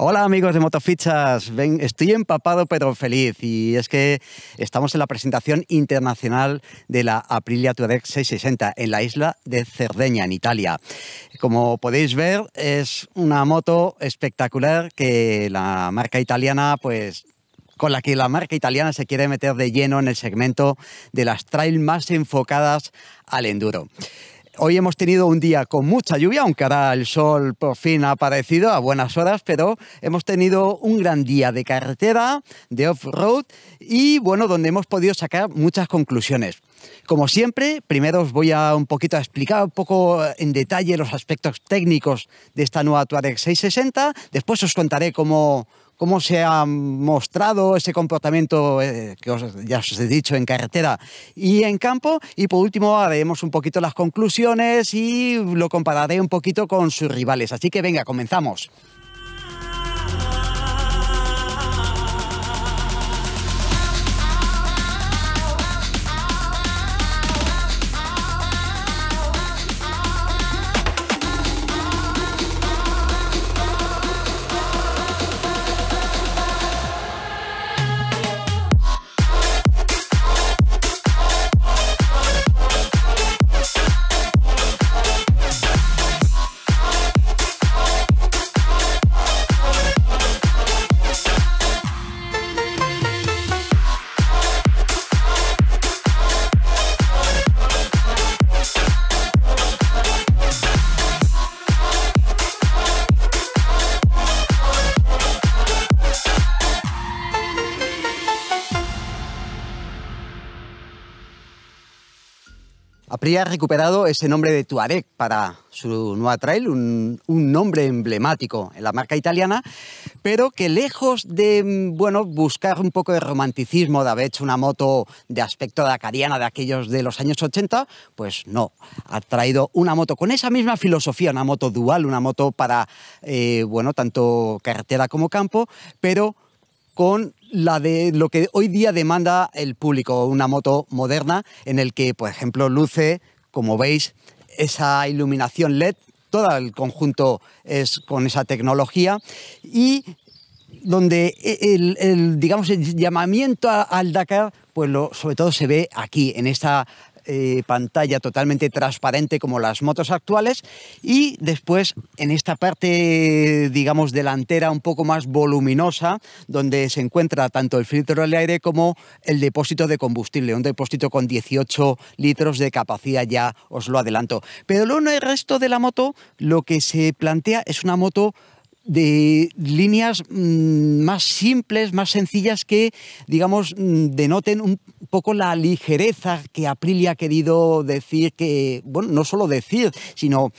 Hola amigos de Motofichas, estoy empapado pero feliz y es que estamos en la presentación internacional de la Aprilia Touareg 660 en la isla de Cerdeña, en Italia. Como podéis ver es una moto espectacular que la marca italiana pues con la que la marca italiana se quiere meter de lleno en el segmento de las trail más enfocadas al enduro. Hoy hemos tenido un día con mucha lluvia, aunque ahora el sol por fin ha aparecido a buenas horas, pero hemos tenido un gran día de carretera, de off-road y bueno, donde hemos podido sacar muchas conclusiones. Como siempre, primero os voy a un poquito a explicar un poco en detalle los aspectos técnicos de esta nueva tuareg 660, después os contaré cómo, cómo se ha mostrado ese comportamiento eh, que os, ya os he dicho en carretera y en campo. Y por último haremos un poquito las conclusiones y lo compararé un poquito con sus rivales. Así que venga, comenzamos. ha recuperado ese nombre de Tuareg para su nueva trail, un, nombre emblemático en la marca italiana, pero que lejos de mm, bueno, buscar un poco de romanticismo, de haber hecho una moto de aspecto dacariana de aquellos de los años 80, pues no, ha traído una moto con esa misma filosofía, una moto dual, una moto para eh, bueno, tanto carretera como campo, pero con la de lo que hoy día demanda el público, una moto moderna en el que, por ejemplo, luce, como veis, esa iluminación LED, todo el conjunto es con esa tecnología y donde e, el, digamos llamamiento al Dakar pues sobre todo se ve aquí en esta eh, pantalla totalmente transparente como las motos actuales y después en esta parte, digamos, delantera un poco más voluminosa, donde se encuentra tanto el filtro del aire como el depósito de combustible, un depósito con 18 litros de capacidad, ya os lo adelanto. Pero luego en el resto de la moto lo que se plantea es una moto de líneas mm, más simples, más sencillas que, digamos, mm, denoten un poco la ligereza que Aprilia ha querido decir, que, bueno, no solo decir, sino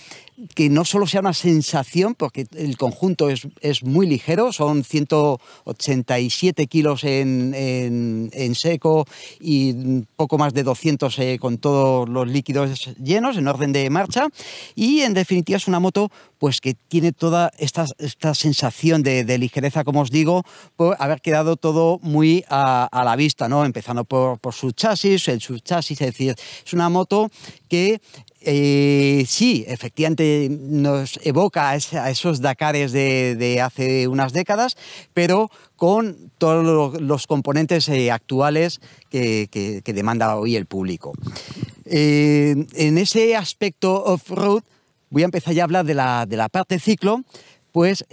que no solo sea una sensación, porque el conjunto es, muy ligero, son 187 kilos en, seco y poco más de 200 eh, con todos los líquidos llenos en orden de marcha. Y en definitiva es una moto pues, que tiene toda esta, esta sensación de, ligereza, como os digo, por haber quedado todo muy a, a la vista, ¿no? empezando por, por su chasis, el chasis es decir, es una moto que eh, sí, efectivamente nos evoca a, esos Dakares de, hace unas décadas, pero con todos los componentes eh, actuales que, demanda hoy el público. Eh, en ese aspecto off-road, voy a empezar ya a hablar de la, parte ciclo, pues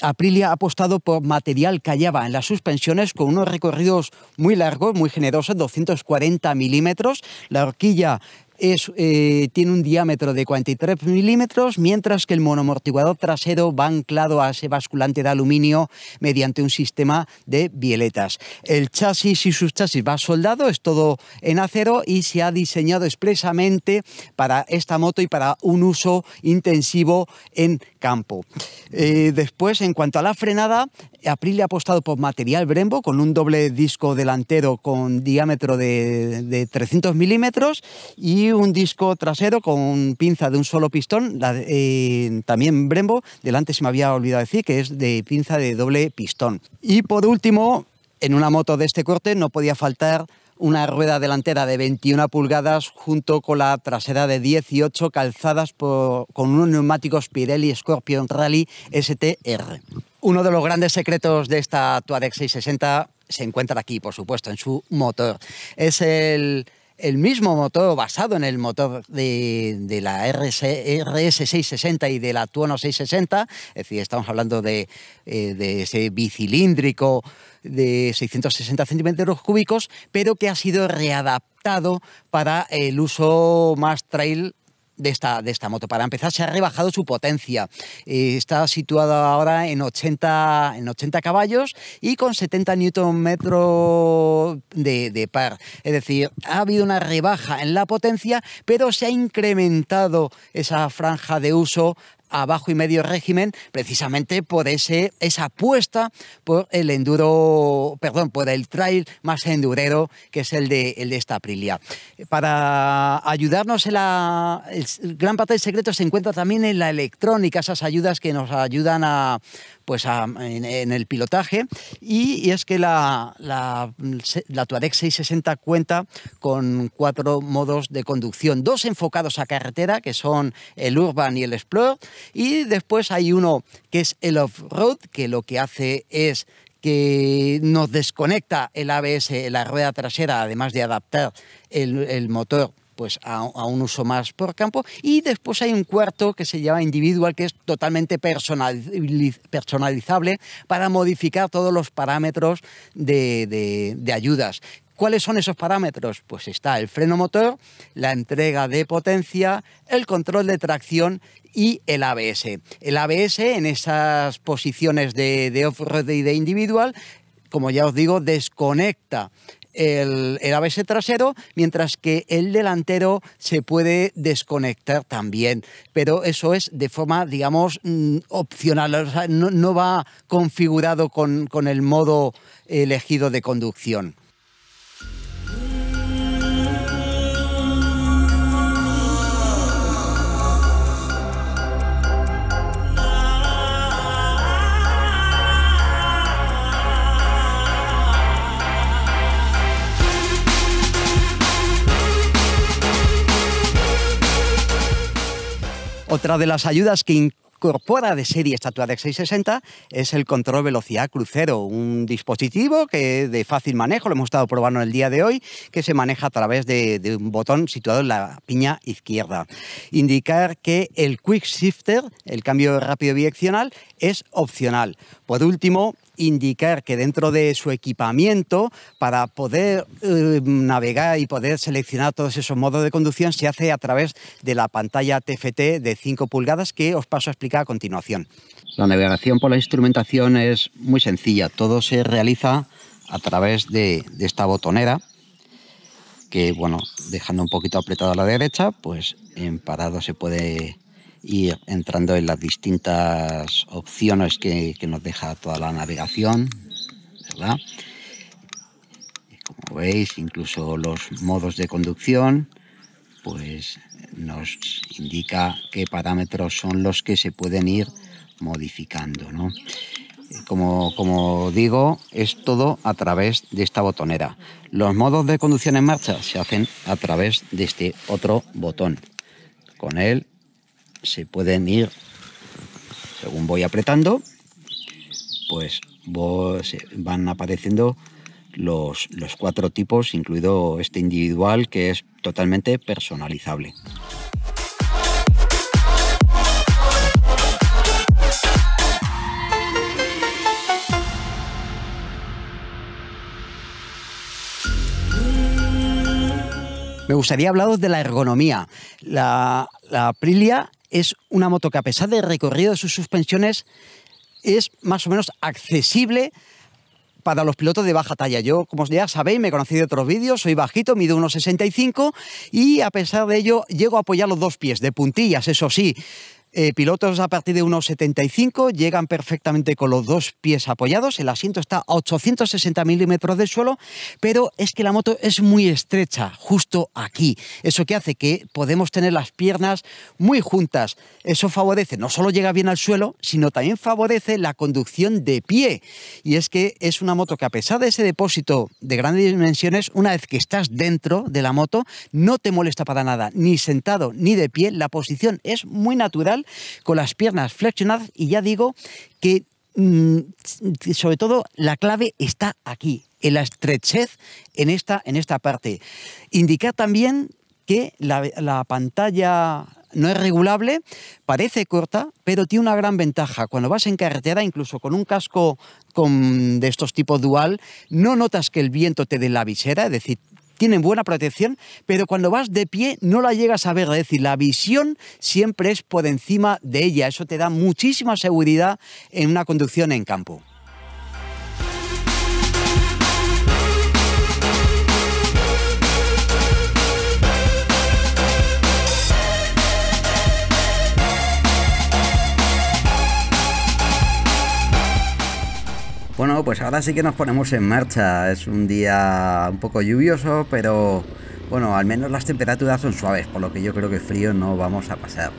Aprilia ha apostado por material que en las suspensiones con unos recorridos muy largos, muy generosos, 240 milímetros. La horquilla eh, tiene un diámetro de 43 milímetros, mientras que el monomortiguador trasero va anclado a ese basculante de aluminio mediante un sistema de violetas. El chasis y sus chasis va soldado, es todo en acero y se ha diseñado expresamente para esta moto y para un uso intensivo en campo. Eh, después, en cuanto a la frenada, April ha apostado por material Brembo con un doble disco delantero con diámetro de, 300 milímetros y un disco trasero con pinza de un solo pistón, eh, también Brembo, delante se me había olvidado decir que es de pinza de doble pistón. Y por último, en una moto de este corte no podía faltar una rueda delantera de 21 pulgadas junto con la trasera de 18 calzadas con unos neumáticos Pirelli Scorpion Rally STR. Uno de los grandes secretos de esta Touareg 660 se encuentra aquí, por supuesto, en su motor. Es el el mismo motor basado en el motor de, la RS, 660 y de la Tuono 660, es decir, estamos hablando de, eh, de ese bicilíndrico de 660 centímetros cúbicos, pero que ha sido readaptado para el uso más trail de esta, de esta moto. Para empezar, se ha rebajado su potencia. Eh, está situada ahora en 80, en caballos y con 70 Nm de, de par. Es decir, ha habido una rebaja en la potencia, pero se ha incrementado esa franja de uso Abajo y medio régimen precisamente por ese, esa apuesta por el enduro, perdón, por el trail más endurero que es el de, esta Aprilia. Para ayudarnos, en la, el, gran parte del secreto se encuentra también en la electrónica, esas ayudas que nos ayudan a pues en, el pilotaje y, es que la, la, la, Tuareg 660 cuenta con cuatro modos de conducción, dos enfocados a carretera que son el Urban y el Explore y después hay uno que es el Off-Road que lo que hace es que nos desconecta el ABS, la rueda trasera, además de adaptar el motor pues a, un uso más por campo. Y después hay un cuarto que se llama individual, que es totalmente personalizable para modificar todos los parámetros de, ayudas. ¿Cuáles son esos parámetros? Pues está el freno motor, la entrega de potencia, el control de tracción y el ABS. El ABS en esas posiciones de off-road y de individual, como ya os digo, desconecta el, ABS trasero, mientras que el delantero se puede desconectar también. Pero eso es de forma, digamos, mm, opcional, no, va configurado con el modo elegido de conducción. Otra de las ayudas que incorpora de serie esta de 660 es el control velocidad crucero, un dispositivo que de fácil manejo, lo hemos estado probando el día de hoy, que se maneja a través de, un botón situado en la piña izquierda. Indicar que el quick shifter, el cambio rápido direccional, es opcional. Por último, indicar que dentro de su equipamiento, para poder eh, navegar y poder seleccionar todos esos modos de conducción, se hace a través de la pantalla TFT de 5 pulgadas que os paso a explicar a continuación. La navegación por la instrumentación es muy sencilla, todo se realiza a través de, esta botonera que bueno, dejando un poquito apretado a la derecha, pues en parado se puede y entrando en las distintas opciones que, nos deja toda la navegación, ¿verdad? Como veis, incluso los modos de conducción, pues nos indica qué parámetros son los que se pueden ir modificando, ¿no? Como, como, digo, es todo a través de esta botonera. Los modos de conducción en marcha se hacen a través de este otro botón. Con él se pueden ir, según voy apretando, pues van apareciendo los, los cuatro tipos, incluido este individual que es totalmente personalizable. Me gustaría hablaros de la ergonomía. La, la Aprilia es una moto que a pesar del recorrido de sus suspensiones es más o menos accesible para los pilotos de baja talla. Yo, como ya sabéis, me conocí de otros vídeos, soy bajito, mido unos 65 y a pesar de ello llego a apoyar los dos pies, de puntillas, eso sí. Eh, pilotos a partir de 1,75 llegan perfectamente con los dos pies apoyados. El asiento está a 860 milímetros del suelo, pero es que la moto es muy estrecha, justo aquí. Eso que hace que podemos tener las piernas muy juntas. Eso favorece, no solo llega bien al suelo, sino también favorece la conducción de pie. Y es que es una moto que, a pesar de ese depósito de grandes dimensiones, una vez que estás dentro de la moto, no te molesta para nada, ni sentado ni de pie. La posición es muy natural con las piernas flexionadas y ya digo que mm, sobre todo la clave está aquí, en la estrechez en esta, en esta parte. Indicar también que la, pantalla no es regulable, parece corta, pero tiene una gran ventaja. Cuando vas en carretera, incluso con un casco con, de estos tipos dual, no notas que el viento te dé la visera, es decir, tienen buena protección, pero cuando vas de pie no la llegas a ver, es decir, la visión siempre es por encima de ella, eso te da muchísima seguridad en una conducción en campo. pues ahora sí que nos ponemos en marcha. Es un día un poco lluvioso, pero bueno, al menos las temperaturas son suaves, por lo que yo creo que frío no vamos a pasar.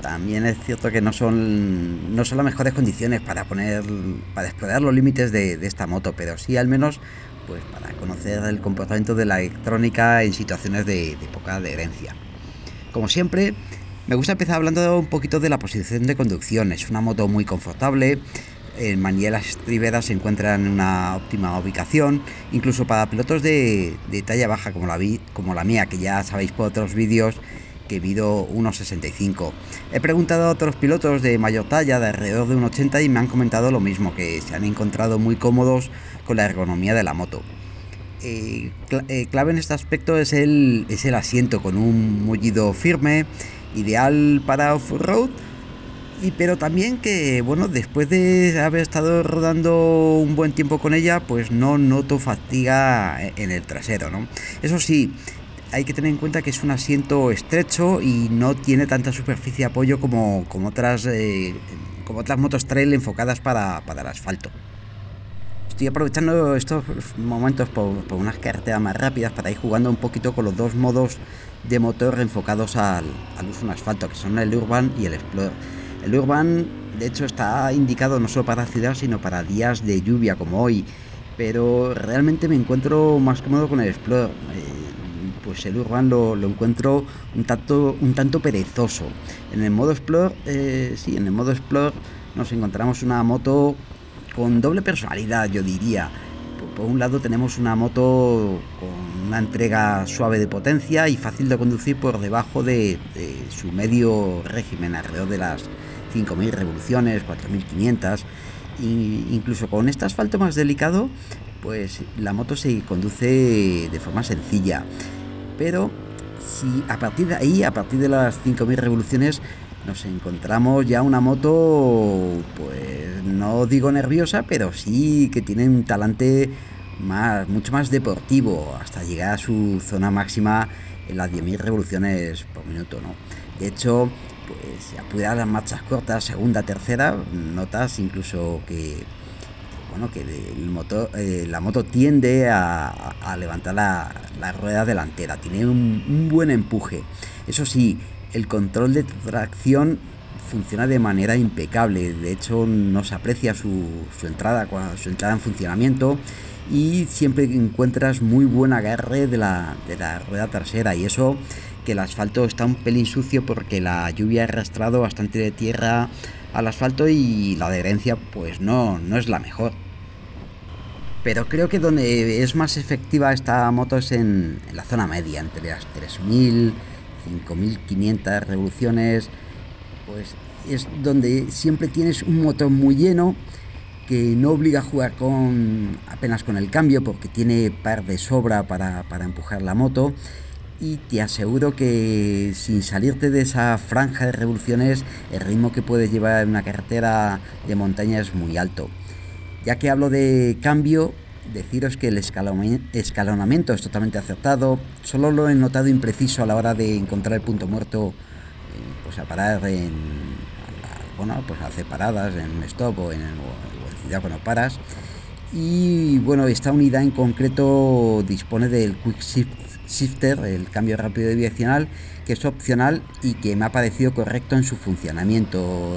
También es cierto que no son, no son las mejores condiciones para poner, para explorar los límites de, esta moto, pero sí al menos pues para conocer el comportamiento de la electrónica en situaciones de, de poca adherencia. Como siempre, me gusta empezar hablando un poquito de la posición de conducción. Es una moto muy confortable, en strivera se encuentra en una óptima ubicación, incluso para pilotos de, talla baja como la, como la mía, que ya sabéis por otros vídeos que he mido 1,65. He preguntado a otros pilotos de mayor talla, de alrededor de 1,80 y me han comentado lo mismo, que se han encontrado muy cómodos con la ergonomía de la moto. Eh, eh, clave en este aspecto es el, es el asiento con un mullido firme, ideal para off-road y pero también que, bueno, después de haber estado rodando un buen tiempo con ella, pues no noto fatiga en el trasero, Eso sí, hay que tener en cuenta que es un asiento estrecho y no tiene tanta superficie de apoyo como, otras, eh, como otras motos trail enfocadas para, el asfalto estoy aprovechando estos momentos por, unas carreteras más rápidas para ir jugando un poquito con los dos modos de motor enfocados al, al uso en asfalto, que son el Urban y el Explorer. El urban, de hecho, está indicado no solo para ciudad, sino para días de lluvia como hoy, pero realmente me encuentro más cómodo con el Explorer. Eh, pues el Urban lo, encuentro un tanto, un tanto perezoso. En el modo Explorer, eh, sí, en el modo Explorer nos encontramos una moto con doble personalidad, yo diría. Por, un lado tenemos una moto con una entrega suave de potencia y fácil de conducir por debajo de su medio régimen, alrededor de las 5.000 revoluciones, 4.500. incluso con este asfalto más delicado, pues la moto se conduce de forma sencilla. Pero si a partir de ahí, a partir de las 5.000 revoluciones, nos encontramos ya una moto, pues no digo nerviosa, pero sí que tiene un talante más, mucho más deportivo hasta llegar a su zona máxima en las 10.000 revoluciones por minuto, ¿no? De hecho, si pues, apuras las marchas cortas, segunda, tercera, notas incluso que bueno, que eh, la moto tiende a, levantar la, rueda delantera, tiene un, buen empuje. Eso sí, el control de tracción funciona de manera impecable, de hecho no se aprecia su, su entrada, su entrada en funcionamiento y siempre encuentras muy buen agarre de la, de la rueda trasera y eso que el asfalto está un pelín sucio porque la lluvia ha arrastrado bastante de tierra al asfalto y la adherencia pues no, no es la mejor. Pero creo que donde es más efectiva esta moto es en, la zona media, entre las 3.000, 5.500 revoluciones, pues es donde siempre tienes un motor muy lleno que no obliga a jugar con apenas con el cambio porque tiene par de sobra para, para empujar la moto y te aseguro que sin salirte de esa franja de revoluciones, el ritmo que puedes llevar en una carretera de montaña es muy alto. Ya que hablo de cambio, deciros que el escalonamiento es totalmente acertado, solo lo he notado impreciso a la hora de encontrar el punto muerto, eh, pues a parar en, bueno, pues hacer paradas en un stop o en, el, paras. Y bueno, esta unidad en concreto dispone del Quick Shift shifter, el cambio rápido direccional, que es opcional y que me ha parecido correcto en su funcionamiento.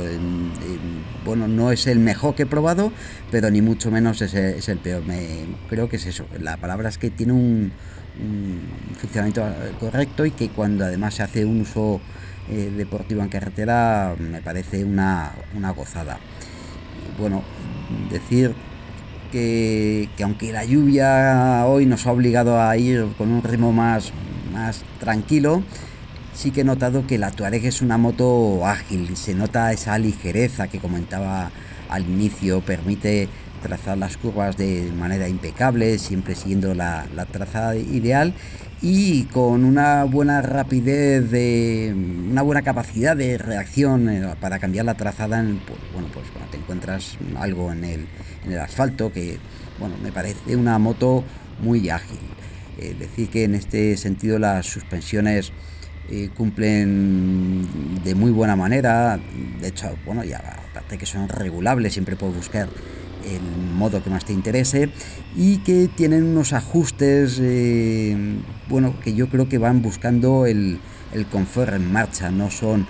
bueno, no es el mejor que he probado, pero ni mucho menos es el, peor. creo que es eso. La palabra es que tiene un, funcionamiento correcto y que cuando además se hace un uso eh, deportivo en carretera me parece una, una gozada. Bueno, decir que, aunque la lluvia hoy nos ha obligado a ir con un ritmo más, más tranquilo, sí que he notado que la Tuareg es una moto ágil, se nota esa ligereza que comentaba al inicio, permite trazar las curvas de manera impecable, siempre siguiendo la, la ideal y con una buena rapidez, de, una buena capacidad de reacción eh, para cambiar la trazada, pues, bueno, pues cuando te encuentras algo en el, en el asfalto que, bueno, me parece una moto muy ágil. es eh, decir que en este sentido las suspensiones eh, cumplen de muy buena manera, de hecho, bueno, ya aparte que son regulables, siempre puedo buscar el modo que más te interese y que tienen unos ajustes, eh, bueno, que yo creo que van buscando el, el confort en marcha, no son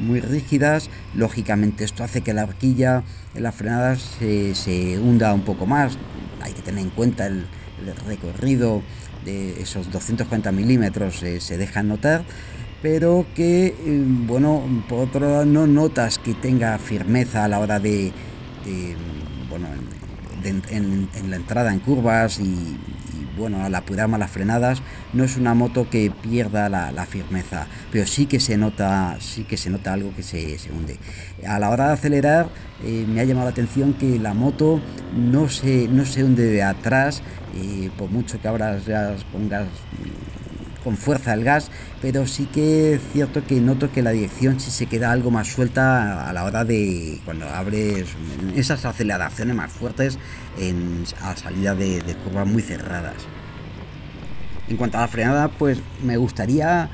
muy rígidas, lógicamente esto hace que la horquilla en las frenadas se, hunda un poco más, hay que tener en cuenta el, recorrido de esos 240 milímetros eh, se deja notar, pero que, eh, bueno, por otro lado no notas que tenga firmeza a la hora de en, la entrada en curvas y, y, bueno, al apurar malas frenadas, no es una moto que pierda la, firmeza, pero sí que se nota, sí que se nota algo que se, hunde. A la hora de acelerar, eh, me ha llamado la atención que la moto no se, no se hunde de atrás, eh, por mucho que ahora ya pongas con fuerza el gas, pero sí que es cierto que noto que la dirección sí se queda algo más suelta a la hora de cuando abres esas aceleraciones más fuertes en, a salida de, curvas muy cerradas. En cuanto a la frenada, pues me gustaría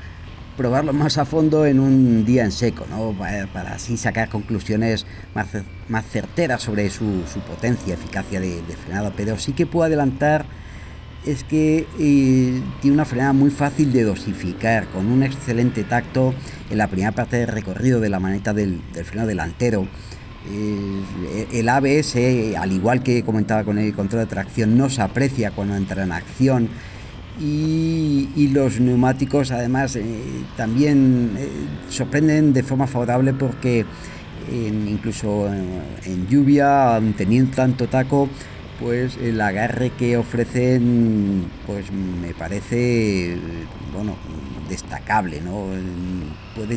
probarlo más a fondo en un día en seco, ¿no? para así sacar conclusiones más, más certeras sobre su, su potencia, eficacia de, de, frenada, pero sí que puedo adelantar es que eh, tiene una frenada muy fácil de dosificar, con un excelente tacto en la primera parte del recorrido de la maneta del, freno delantero. Eh, el ABS, al igual que comentaba con el control de tracción, no se aprecia cuando entra en acción. Y, los neumáticos además eh, también sorprenden de forma favorable porque incluso en, en lluvia, teniendo tanto taco, pues el agarre que ofrecen, pues me parece, bueno, destacable, ¿no?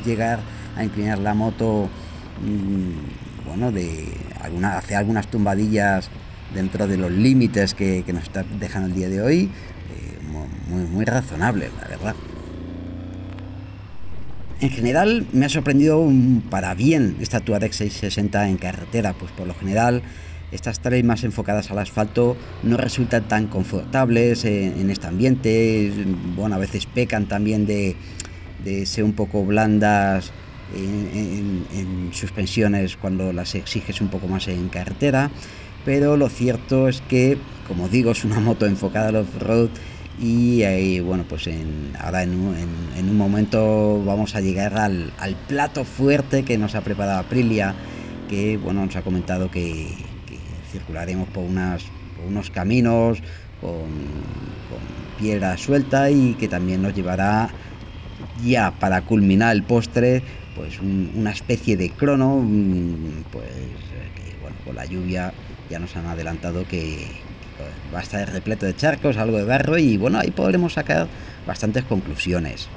llegar a inclinar la moto, mm, bueno, de hacer algunas tumbadillas dentro de los límites que, nos está dejando el día de hoy, eh, muy, razonable, la verdad. En general me ha sorprendido mm, para bien esta Touareg 660 en carretera, pues por lo general estas trails más enfocadas al asfalto no resultan tan confortables eh, en, este ambiente, bueno, a veces pecan también de, de ser un poco blandas eh, en, suspensiones cuando las exiges un poco más en carretera, pero lo cierto es que, como digo, es una moto enfocada al off-road y ahí, eh, bueno, pues ahora en un, momento vamos a llegar al, al plato fuerte que nos ha preparado Aprilia, que, bueno, nos ha comentado que, circularemos por, unos caminos con, piedra suelta y que también nos llevará ya para culminar el postre pues una especie de crono pues con la lluvia ya nos han adelantado que, pues, va a estar repleto de charcos algo de barro y bueno ahí podremos sacar bastantes conclusiones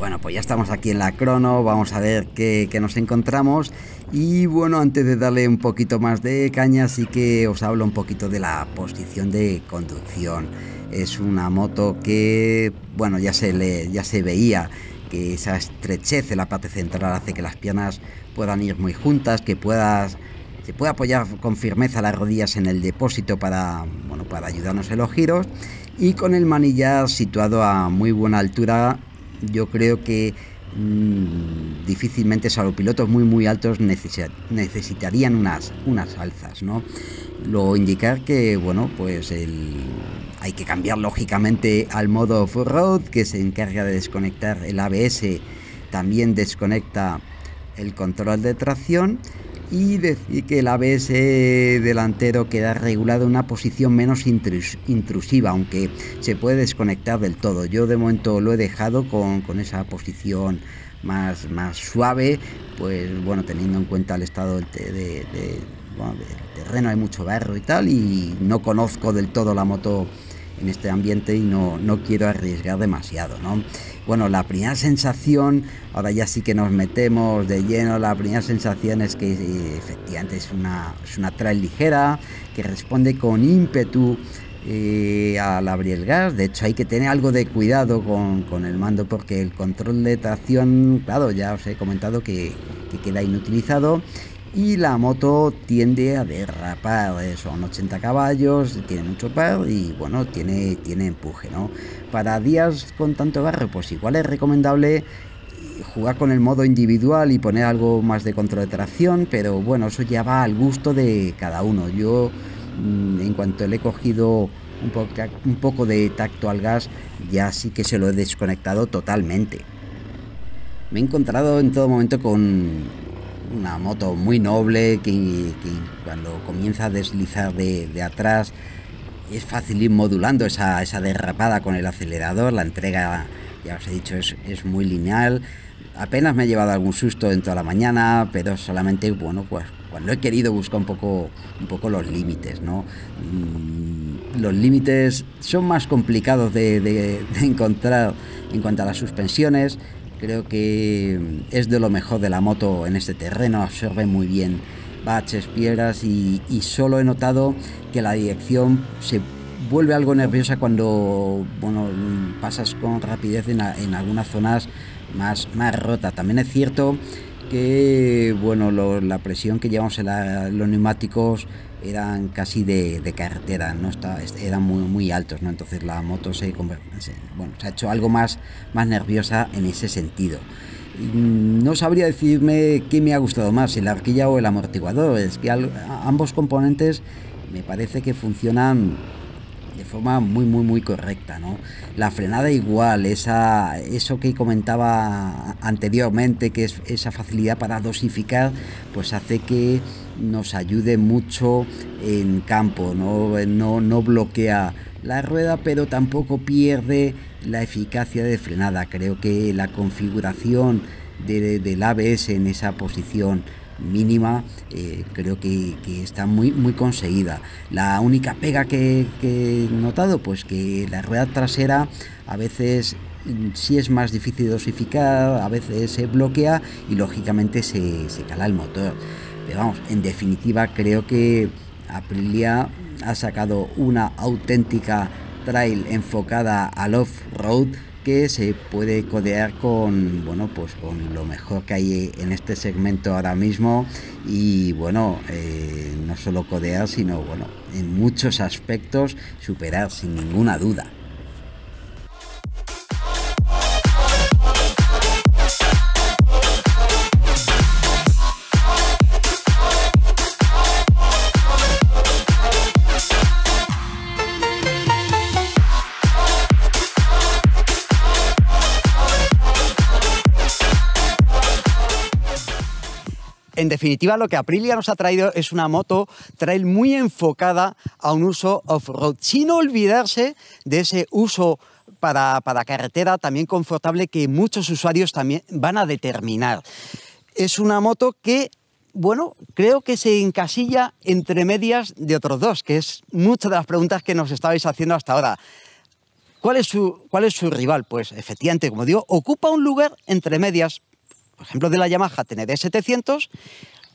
Bueno, pues ya estamos aquí en la crono, vamos a ver qué, nos encontramos. Y bueno, antes de darle un poquito más de caña, sí que os hablo un poquito de la posición de conducción. Es una moto que, bueno, ya se, le, ya se veía que esa estrechez en la parte central hace que las piernas puedan ir muy juntas, que puedas se puede apoyar con firmeza las rodillas en el depósito para, bueno, para ayudarnos en los giros y con el manillar situado a muy buena altura yo creo que mm, difícilmente, salopilotos pilotos muy muy altos, necesitarían unas, alzas, ¿no? Lo indicar que, bueno, pues hay que cambiar lógicamente al modo off-road, que se encarga de desconectar el ABS, también desconecta el control de tracción y, de, que el ABS delantero queda regulado en una posición menos intrusiva, aunque se puede desconectar del todo. Yo de momento lo he dejado con, esa posición más, más suave, pues bueno, teniendo en cuenta el estado de, del terreno, hay mucho barro y tal, y no conozco del todo la moto en este ambiente y no, no quiero arriesgar demasiado, ¿no? Bueno, la primera sensación, ahora ya sí que nos metemos de lleno, la primera sensación es que eh, efectivamente es una, es una trail ligera, que responde con ímpetu eh, al abrir el gas. De hecho, hay que tener algo de cuidado con, el mando porque el control de tracción, claro, ya os he comentado que queda inutilizado y la moto tiende a derrapar, eh, son 80 caballos, tiene mucho par y bueno, tiene, tiene empuje, ¿no? Para días con tanto barro, pues igual es recomendable jugar con el modo individual y poner algo más de control de tracción, pero bueno, eso ya va al gusto de cada uno. Yo, mm, en cuanto le he cogido un poco de tacto al gas, ya sí que se lo he desconectado totalmente. Me he encontrado en todo momento con una moto muy noble que, cuando comienza a deslizar de, atrás es fácil ir modulando esa, derrapada con el acelerador, la entrega, ya os he dicho, es, muy lineal. Apenas me ha llevado algún susto en toda la mañana, pero solamente, bueno, pues cuando he querido buscar un poco, un poco los límites, mm, Los límites son más complicados de, de encontrar en cuanto a las suspensiones. Creo que mm, es de lo mejor de la moto en este terreno, absorbe muy bien baches, piedras y, solo he notado que la dirección se vuelve algo nerviosa cuando bueno, mm, pasas con rapidez en, algunas zonas más, más rotas. También es cierto que bueno, la presión que llevamos en los neumáticos eran casi de, carretera, no Está, eran muy, muy altos, ¿no? Entonces la moto se, bueno, se ha hecho algo más, más nerviosa en ese sentido. Mm, no sabría decirme qué me ha gustado más, el arquilla o el amortiguador. Es que ambos componentes me parece que funcionan de forma muy, muy, muy correcta, ¿no? La frenada igual, esa, eso que comentaba anteriormente, que es esa facilidad para dosificar, pues hace que nos ayude mucho en campo, no, no, bloquea la rueda, pero tampoco pierde la eficacia de frenada. Creo que la configuración del ABS en esa posición mínima, eh, creo que, está muy, muy conseguida. La única pega que, he notado, pues que la rueda trasera a veces mm, si es más difícil dosificar, a veces se bloquea y lógicamente se, se cala el motor. Pero vamos, en definitiva creo que Aprilia ha sacado una auténtica trail enfocada al off-road que se puede codear con bueno pues con lo mejor que hay en este segmento ahora mismo y bueno eh, no solo codear sino bueno en muchos aspectos superar sin ninguna duda en definitiva, lo que Aprilia nos ha traído es una moto trail muy enfocada a un uso off-road, sin olvidarse de ese uso para, carretera también confortable que muchos usuarios también van a determinar. Es una moto que bueno, creo que se encasilla entre medias de otros dos, que es muchas de las preguntas que nos estabais haciendo hasta ahora. ¿Cuál es, su, ¿Cuál es su rival? Pues efectivamente, como digo, ocupa un lugar entre medias, por ejemplo, de la Yamaha TND 700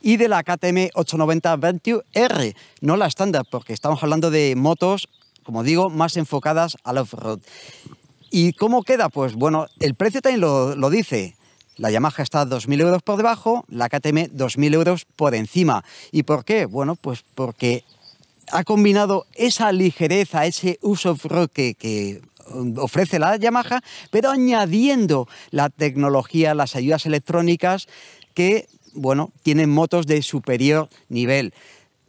y de la KTM 890 Venture R, no la estándar, porque estamos hablando de motos, como digo, más enfocadas al off-road. ¿Y cómo queda? Pues bueno, el precio también lo, dice. La Yamaha está a 2.000 euros por debajo, la KTM 2.000 euros por encima. ¿Y por qué? Bueno, pues porque ha combinado esa ligereza, ese uso off-road que eh, ofrece la Yamaha, pero añadiendo la tecnología, las ayudas electrónicas que, bueno, tienen motos de superior nivel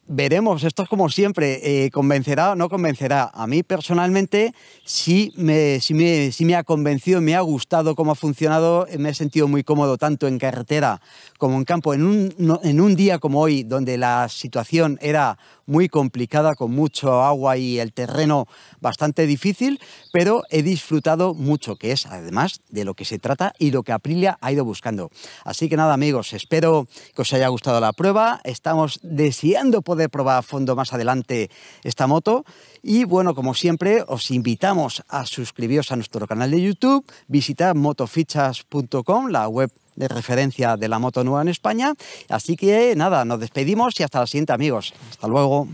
veremos, esto es como siempre, eh, convencerá o no convencerá. A mí personalmente si me, me, ha convencido, me ha gustado cómo ha funcionado, me he sentido muy cómodo tanto en carretera como en campo. En un, en un día como hoy, donde la situación era muy complicada, con mucho agua y el terreno bastante difícil, pero he disfrutado mucho, que es además de lo que se trata y lo que Aprilia ha ido buscando. Así que nada amigos, espero que os haya gustado la prueba, estamos deseando poder de probar a fondo más adelante esta moto. Y bueno, como siempre, os invitamos a suscribiros a nuestro canal de YouTube, visitar motofichas.com, la web de referencia de la moto nueva en España. Así que nada, nos despedimos y hasta la siguiente amigos. Hasta luego.